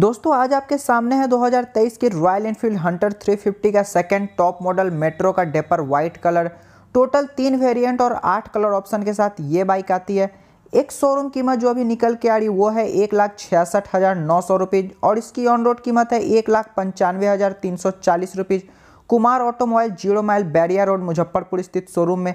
दोस्तों आज आपके सामने है 2023 की रॉयल एनफील्ड हंटर 350 का सेकेंड टॉप मॉडल मेट्रो का डेपर व्हाइट कलर टोटल तीन वेरिएंट और आठ कलर ऑप्शन के साथ ये बाइक आती है एक शोरूम कीमत जो अभी निकल के आ रही वो है एक लाख छियासठ हज़ार नौ सौ रुपीज़ और इसकी ऑन रोड कीमत है एक लाख पंचानवे हज़ार तीन सौ चालीस rupees Kumar automobile zero mile Bairiya road Muzaffarpur स्थित शोरूम में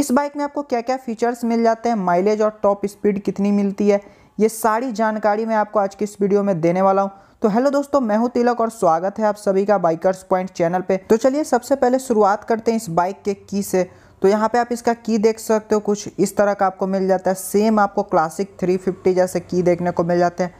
इस बाइक में आपको क्या क्या फीचर्स मिल जाते हैं माइलेज और टॉप स्पीड कितनी मिलती है ये सारी जानकारी मैं आपको आज की इस वीडियो में देने वाला हूँ तो हेलो दोस्तों मैं हूं तिलक और स्वागत है आप सभी का बाइकर्स पॉइंट चैनल पे तो चलिए सबसे पहले शुरुआत करते हैं इस बाइक के की से तो यहाँ पे आप इसका की देख सकते हो कुछ इस तरह का आपको मिल जाता है सेम आपको क्लासिक 350 जैसे की देखने को मिल जाते हैं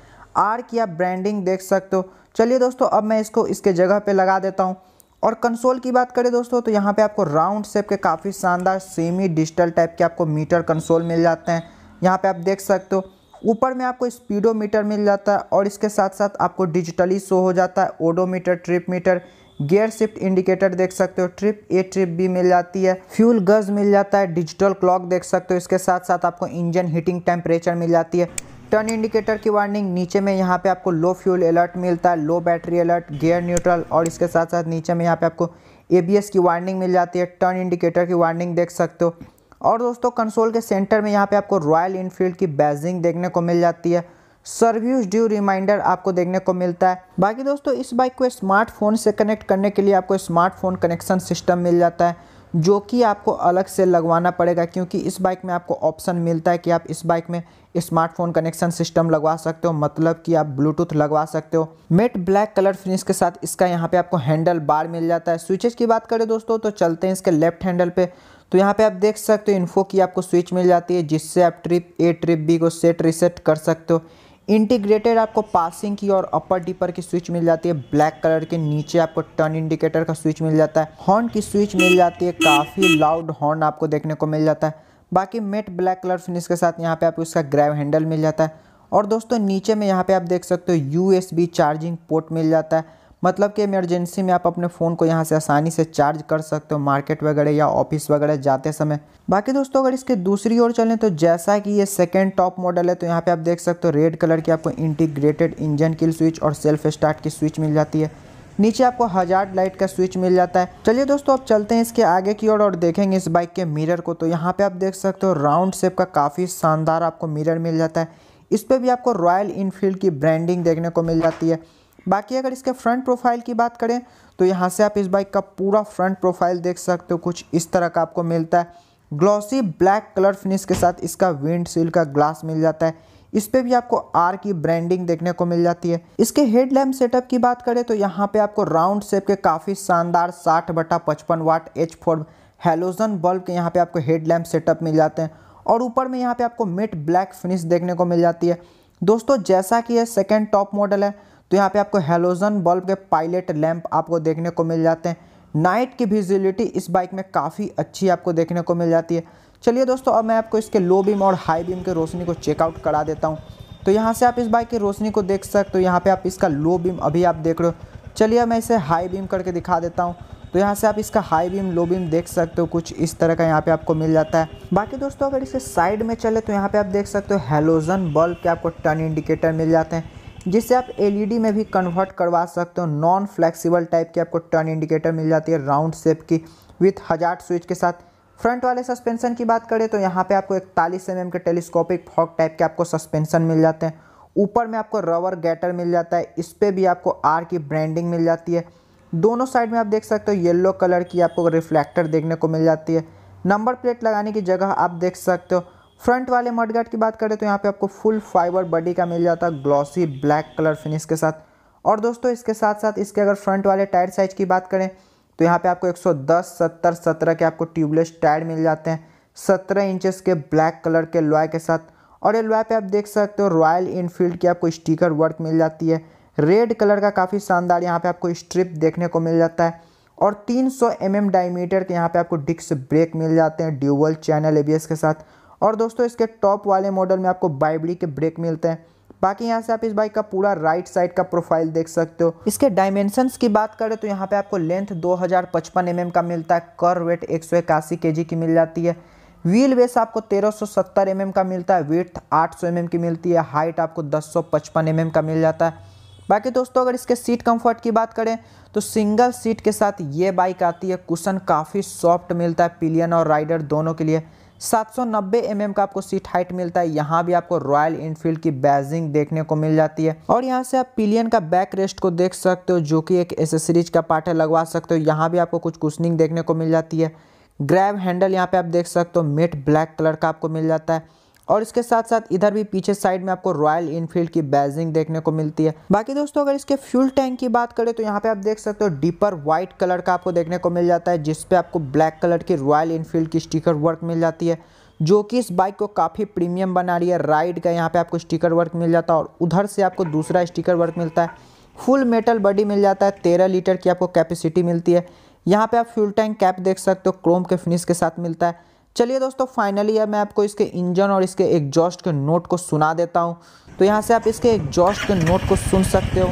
आर की आप ब्रांडिंग देख सकते हो चलिए दोस्तों अब मैं इसको इसके जगह पर लगा देता हूँ और कंसोल की बात करें दोस्तों तो यहाँ पर आपको राउंड शेप के काफ़ी शानदार सेमी डिजिटल टाइप के आपको मीटर कंसोल मिल जाते हैं यहाँ पर आप देख सकते हो ऊपर में आपको स्पीडोमीटर मिल जाता है और इसके साथ साथ आपको डिजिटली शो हो जाता है odometer trip meter gear shift indicator देख सकते हो ट्रिप ए ट्रिप भी मिल जाती है फ्यूल गज मिल जाता है डिजिटल क्लॉक देख सकते हो इसके साथ साथ आपको इंजन हीटिंग टेम्परेचर मिल जाती है टर्न इंडिकेटर की वार्निंग नीचे में यहाँ पे आपको लो फ्यूल अलर्ट मिलता है low battery alert gear neutral और इसके साथ साथ नीचे में यहाँ पे आपको एबीएस की वार्निंग मिल जाती है टर्न इंडिकेटर की वार्निंग देख सकते हो और दोस्तों कंसोल के सेंटर में यहाँ पे आपको रॉयल इनफील्ड की बैजिंग देखने को मिल जाती है सर्विस ड्यू रिमाइंडर आपको देखने को मिलता है बाकी दोस्तों इस बाइक को स्मार्टफोन से कनेक्ट करने के लिए आपको स्मार्टफोन कनेक्शन सिस्टम मिल जाता है जो कि आपको अलग से लगवाना पड़ेगा क्योंकि इस बाइक में आपको ऑप्शन मिलता है कि आप इस बाइक में स्मार्टफोन कनेक्शन सिस्टम लगवा सकते हो मतलब कि आप ब्लूटूथ लगवा सकते हो मेट ब्लैक कलर फिनिश के साथ इसका यहाँ पे आपको हैंडल बार मिल जाता है स्विचेस की बात करें दोस्तों तो चलते हैं इसके लेफ्ट हैंडल पे तो यहाँ पे आप देख सकते हो इन्फो की आपको स्विच मिल जाती है जिससे आप ट्रिप ए ट्रिप बी को सेट रिसेट कर सकते हो इंटीग्रेटेड आपको पासिंग की और अपर डिपर की स्विच मिल जाती है ब्लैक कलर के नीचे आपको टर्न इंडिकेटर का स्विच मिल जाता है हॉर्न की स्विच मिल जाती है काफ़ी लाउड हॉर्न आपको देखने को मिल जाता है बाकी मेट ब्लैक कलर फिनिश के साथ यहाँ पे आपको इसका ग्रैब हैंडल मिल जाता है और दोस्तों नीचे में यहाँ पे आप देख सकते हो यू चार्जिंग पोर्ट मिल जाता है मतलब कि इमरजेंसी में आप अपने फ़ोन को यहाँ से आसानी से चार्ज कर सकते हो मार्केट वगैरह या ऑफिस वगैरह जाते समय बाकी दोस्तों अगर इसके दूसरी ओर चलें तो जैसा कि ये सेकेंड टॉप मॉडल है तो यहाँ पे आप देख सकते हो रेड कलर की आपको इंटीग्रेटेड इंजन किल स्विच और सेल्फ स्टार्ट की स्विच मिल जाती है नीचे आपको हजार लाइट का स्विच मिल जाता है चलिए दोस्तों अब चलते हैं इसके आगे की ओर और, और देखेंगे इस बाइक के मिरर को तो यहाँ पे आप देख सकते हो राउंड शेप का काफ़ी शानदार आपको मिरर मिल जाता है इस पर भी आपको रॉयल इनफील्ड की ब्रांडिंग देखने को मिल जाती है बाकी अगर इसके फ्रंट प्रोफाइल की बात करें तो यहाँ से आप इस बाइक का पूरा फ्रंट प्रोफाइल देख सकते हो कुछ इस तरह का आपको मिलता है ग्लॉसी ब्लैक कलर फिनिश के साथ इसका विंडशील का ग्लास मिल जाता है इस पर भी आपको आर की ब्रांडिंग देखने को मिल जाती है इसके हेड लैम्प सेटअप की बात करें तो यहाँ पे आपको राउंड शेप के काफ़ी शानदार साठ बटा पचपन watt H four halogen bulb के यहाँ पे आपको हेड लैम्प सेटअप मिल जाते हैं और ऊपर में यहाँ पे आपको मिट ब्लैक फिनिश देखने को मिल जाती है दोस्तों जैसा कि यह सेकेंड टॉप मॉडल है तो यहाँ पे आपको हेलोजन बल्ब के पायलट लैंप आपको देखने को मिल जाते हैं नाइट की विजिबिलिटी इस बाइक में काफ़ी अच्छी आपको देखने को मिल जाती है चलिए दोस्तों अब मैं आपको इसके लो बीम और हाई बीम के रोशनी को चेकआउट करा देता हूँ तो यहाँ से आप इस बाइक की रोशनी को देख सकते हो यहाँ पे आप इसका लो बीम अभी आप देख रहे हो चलिए मैं इसे हाई बीम करके दिखा देता हूँ तो यहाँ से आप इसका हाई बीम लो बीम देख सकते हो कुछ इस तरह का यहाँ पे आपको मिल जाता है बाकी दोस्तों अगर इसे साइड में चले तो यहाँ पे आप देख सकते हो हेलोजन बल्ब के आपको टर्न इंडिकेटर मिल जाते हैं जिससे आप एलईडी में भी कन्वर्ट करवा सकते हो नॉन फ्लेक्सिबल टाइप की आपको टर्न इंडिकेटर मिल जाती है राउंड शेप की विथ हजार स्विच के साथ फ्रंट वाले सस्पेंशन की बात करें तो यहाँ पे आपको इकतालीस एम के टेलीस्कोपिक फॉक टाइप के आपको सस्पेंशन मिल जाते हैं ऊपर में आपको रबर गैटर मिल जाता है इस पर भी आपको आर की ब्रांडिंग मिल जाती है दोनों साइड में आप देख सकते हो येलो कलर की आपको रिफ्लेक्टर देखने को मिल जाती है नंबर प्लेट लगाने की जगह आप देख सकते हो फ्रंट वाले मडगार्ड की बात करें तो यहाँ पे आपको फुल फाइबर बॉडी का मिल जाता है ग्लॉसी ब्लैक कलर फिनिश के साथ और दोस्तों इसके साथ साथ इसके अगर फ्रंट वाले टायर साइज की बात करें तो यहाँ पे आपको 110 70 17 के आपको ट्यूबलेस टायर मिल जाते हैं 17 इंचेस के ब्लैक कलर के लॉय के साथ और ये लॉय पे आप देख सकते हो रॉयल इनफील्ड की आपको स्टिकर वर्क मिल जाती है रेड कलर का काफ़ी शानदार यहाँ पे आपको स्ट्रिप देखने को मिल जाता है और 300 सौ mm डायमीटर के यहाँ पे आपको डिस्क ब्रेक मिल जाते हैं ड्यूबल चैनल ए के साथ और दोस्तों इसके टॉप वाले मॉडल में आपको बाइबड़ी के ब्रेक मिलते हैं बाकी यहाँ से आप इस बाइक का पूरा राइट साइड का प्रोफाइल देख सकते हो इसके डायमेंशन की बात करें तो यहाँ पे आपको लेंथ 2055 mm का मिलता है कर वेट एक सौ इक्यासी की मिल जाती है व्हील बेस आपको 1370 एम mm का मिलता है विथ 800 सौ mm की मिलती है हाइट आपको 1055 एम mm का मिल जाता है बाकी दोस्तों अगर इसके सीट कंफर्ट की बात करें तो सिंगल सीट के साथ ये बाइक आती है कुशन काफ़ी सॉफ्ट मिलता है पिलियन और राइडर दोनों के लिए 790 mm का आपको सीट हाइट मिलता है यहाँ भी आपको रॉयल इनफील्ड की बैजिंग देखने को मिल जाती है और यहाँ से आप पिलियन का बैक रेस्ट को देख सकते हो जो कि एक एसेसरीज का पार्ट है लगवा सकते हो यहाँ भी आपको कुछ कुशनिंग देखने को मिल जाती है ग्रैब हैंडल यहाँ पे आप देख सकते हो मेट ब्लैक कलर का आपको मिल जाता है और इसके साथ साथ इधर भी पीछे साइड में आपको रॉयल इनफील्ड की बैजिंग देखने को मिलती है बाकी दोस्तों अगर इसके फ्यूल टैंक की बात करें तो यहाँ पे आप देख सकते हो डीपर व्हाइट कलर का आपको देखने को मिल जाता है जिसपे आपको ब्लैक कलर की रॉयल इनफील्ड की स्टिकर वर्क मिल जाती है जो कि इस बाइक को काफ़ी प्रीमियम बना रही है राइड का यहाँ पे आपको स्टिकर वर्क मिल जाता है और उधर से आपको दूसरा स्टिकर वर्क मिलता है फुल मेटल बॉडी मिल जाता है तेरह लीटर की आपको कैपेसिटी मिलती है यहाँ पे आप फ्यूल टैंक कैप देख सकते हो क्रोम के फिनिश के साथ मिलता है चलिए दोस्तों फाइनली अब मैं आपको इसके इंजन और इसके एग्जॉस्ट के नोट को सुना देता हूँ तो यहाँ से आप इसके एग्जॉस्ट के नोट को सुन सकते हो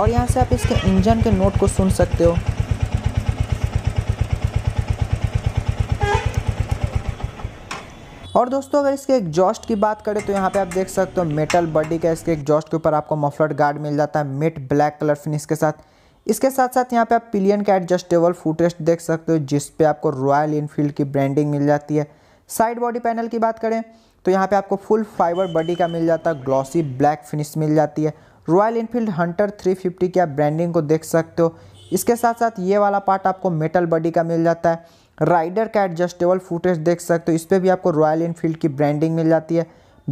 और यहाँ से आप इसके इंजन के नोट को सुन सकते हो और दोस्तों अगर इसके एग्जॉस्ट की बात करें तो यहाँ पे आप देख सकते हो मेटल बॉडी का इसके एग्जॉस्ट के ऊपर आपको मफलर गार्ड मिल जाता है मेट ब्लैक कलर फिनिश के साथ इसके साथ साथ यहाँ पे आप पिलियन का एडजस्टेबल फुटरेस्ट देख सकते हो जिस पे आपको रॉयल इनफील्ड की ब्रांडिंग मिल जाती है साइड बॉडी पैनल की बात करें तो यहाँ पे आपको फुल फाइबर बॉडी का मिल जाता है ग्लॉसी ब्लैक फिनिश मिल जाती है रॉयल इनफील्ड हंटर 350 की आप ब्रांडिंग को देख सकते हो इसके साथ साथ ये वाला पार्ट आपको मेटल बॉडी का मिल जाता है राइडर का एडजस्टेबल फुटेज देख सकते हो इस पर भी आपको रॉयल इनफील्ड की ब्रांडिंग मिल जाती है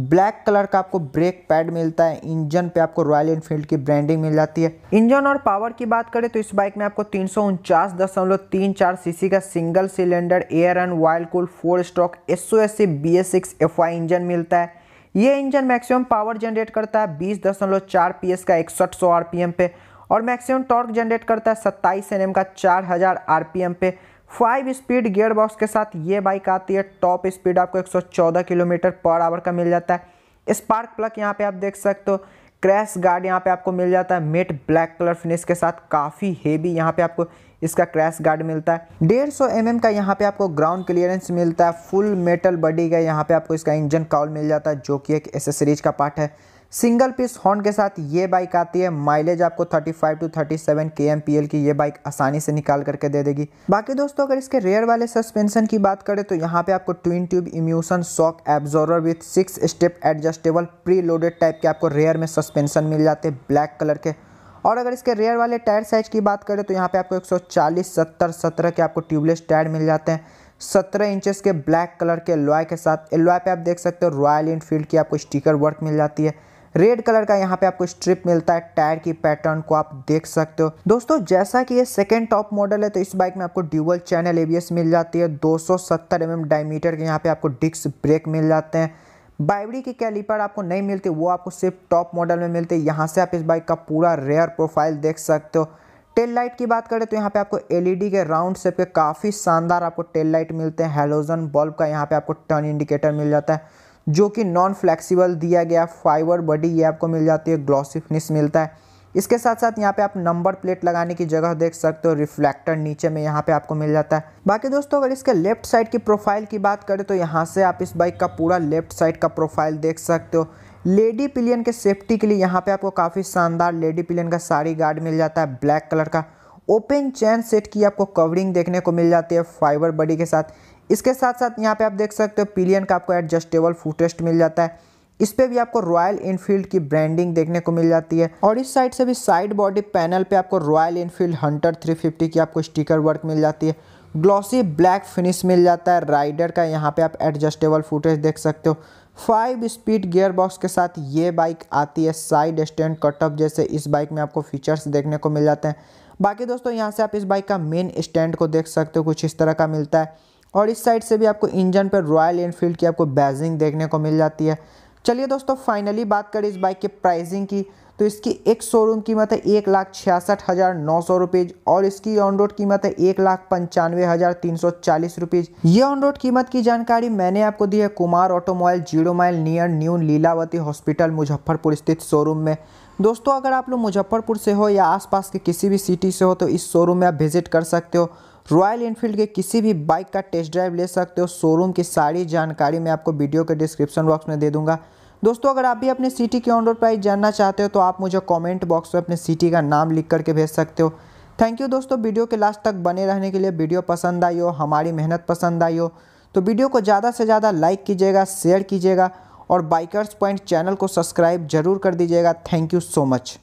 ब्लैक कलर का आपको ब्रेक पैड मिलता है इंजन पे आपको रॉयल इनफील्ड की ब्रांडिंग मिल जाती है इंजन और पावर की बात करें तो इस बाइक में आपको तीन सीसी का single cylinder air and oil cool four stroke S S C B S six F I engine मिलता है ये इंजन मैक्सिमम पावर जनरेट करता है बीस दशमलव चार पी एस का इकसठ सौ आर पी एम पे और मैक्सिमम टॉर्क जनरेट करता है सत्ताईस एन एम का चार हज़ार आर पी एम पे फाइव स्पीड गियर बॉक्स के साथ ये बाइक आती है टॉप स्पीड आपको 114 किलोमीटर पर आवर का मिल जाता है स्पार्क प्लग यहाँ पे आप देख सकते हो क्रैश गार्ड यहाँ पे आपको मिल जाता है मेट ब्लैक कलर फिनिश के साथ काफ़ी हेवी यहाँ पे आपको इसका क्रैश गार्ड मिलता है डेढ़ सौ mm का यहाँ पे आपको ग्राउंड क्लियरेंस मिलता है फुल मेटल बॉडी का यहाँ पे आपको इसका इंजन काउल मिल जाता है जो कि एक एसेसरीज का पार्ट है सिंगल पीस हॉर्न के साथ ये बाइक आती है माइलेज आपको 35 टू 37 के की ये बाइक आसानी से निकाल करके दे देगी बाकी दोस्तों अगर इसके रेयर वाले सस्पेंशन की बात करें तो यहाँ पे आपको twin tube emulsion shock absorber with six step adjustable preloaded type के आपको रेयर में सस्पेंशन मिल जाते हैं ब्लैक कलर के और अगर इसके रेयर वाले टायर साइज की बात करें तो यहाँ पे आपको 140 70 17 के आपको ट्यूबलेस टायर मिल जाते हैं 17 इंचेस के ब्लैक कलर के लॉय के साथ लॉय पे आप देख सकते हो रॉयल इनफील्ड की आपको स्टिकर वर्क मिल जाती है रेड कलर का यहाँ पे आपको स्ट्रिप मिलता है टायर की पैटर्न को आप देख सकते हो दोस्तों जैसा कि ये सेकेंड टॉप मॉडल है तो इस बाइक में आपको ड्यूबल चैनल एबीएस मिल जाती है 270 सौ mm डायमीटर के यहाँ पे आपको डिस्क ब्रेक मिल जाते हैं बाइबरी की कैलीपर आपको नहीं मिलती वो आपको सिर्फ टॉप मॉडल में मिलते यहाँ से आप इस बाइक का पूरा रेयर प्रोफाइल देख सकते हो टेल लाइट की बात करें तो यहाँ पे आपको एलईडी e के राउंड शेप के काफ़ी शानदार आपको टेल लाइट मिलते हैं हेलोजन बल्ब का यहाँ पे आपको टर्न इंडिकेटर मिल जाता है जो कि नॉन फ्लैक्सीबल दिया गया फाइबर बॉडी ये आपको मिल जाती है ग्लॉसी फिनिश मिलता है इसके साथ साथ यहाँ पे आप नंबर प्लेट लगाने की जगह देख सकते हो रिफ्लेक्टर नीचे में यहाँ पे आपको मिल जाता है बाकी दोस्तों अगर इसके लेफ्ट साइड की प्रोफाइल की बात करें तो यहाँ से आप इस बाइक का पूरा लेफ्ट साइड का प्रोफाइल देख सकते हो लेडी पिलियन के सेफ्टी के लिए यहाँ पे आपको काफ़ी शानदार लेडी पिलियन का साड़ी गार्ड मिल जाता है ब्लैक कलर का ओपन चैन सेट की आपको कवरिंग देखने को मिल जाती है फाइबर बॉडी के साथ इसके साथ साथ यहाँ पे आप देख सकते हो पिलियन का आपको एडजस्टेबल फुटेस्ट मिल जाता है इस पे भी आपको रॉयल इनफील्ड की ब्रांडिंग देखने को मिल जाती है और इस साइड से भी साइड बॉडी पैनल पे आपको रॉयल इनफील्ड हंटर 350 की आपको स्टिकर वर्क मिल जाती है ग्लॉसी ब्लैक फिनिश मिल जाता है राइडर का यहाँ पे आप एडजस्टेबल फुटेज देख सकते हो फाइव स्पीड गियर बॉक्स के साथ ये बाइक आती है साइड स्टैंड कटअप जैसे इस बाइक में आपको फीचर्स देखने को मिल जाते हैं बाकी दोस्तों यहाँ से आप इस बाइक का मेन स्टैंड को देख सकते हो कुछ इस तरह का मिलता है और इस साइड से भी आपको इंजन पर रॉयल इनफील्ड की आपको बैजिंग देखने को मिल जाती है चलिए दोस्तों फाइनली बात करें इस बाइक के प्राइसिंग की तो इसकी एक शोरूम कीमत है एक लाख छियासठ हज़ार नौ सौ रुपीज़ और इसकी ऑन रोड कीमत है एक लाख पंचानवे हज़ार तीन सौ चालीस रुपीज़ ये ऑन रोड कीमत की जानकारी मैंने आपको दी है Kumar automobile zero mile near new Lilavati hospital Muzaffarpur स्थित शोरूम में दोस्तों अगर आप लोग मुजफ्फरपुर से हो या आसपास के किसी भी सिटी से हो तो इस शोरूम में आप विजिट कर सकते हो रॉयल इनफील्ड के किसी भी बाइक का टेस्ट ड्राइव ले सकते हो शोरूम की सारी जानकारी मैं आपको वीडियो के डिस्क्रिप्शन बॉक्स में दे दूंगा दोस्तों अगर आप भी अपने सिटी के ऑनरोड प्राइस जानना चाहते हो तो आप मुझे कमेंट बॉक्स में अपने सिटी का नाम लिख करके भेज सकते हो थैंक यू दोस्तों वीडियो के लास्ट तक बने रहने के लिए वीडियो पसंद आई हो हमारी मेहनत पसंद आई हो तो वीडियो को ज़्यादा से ज़्यादा लाइक कीजिएगा शेयर कीजिएगा और बाइकर्स पॉइंट चैनल को सब्सक्राइब जरूर कर दीजिएगा थैंक यू सो मच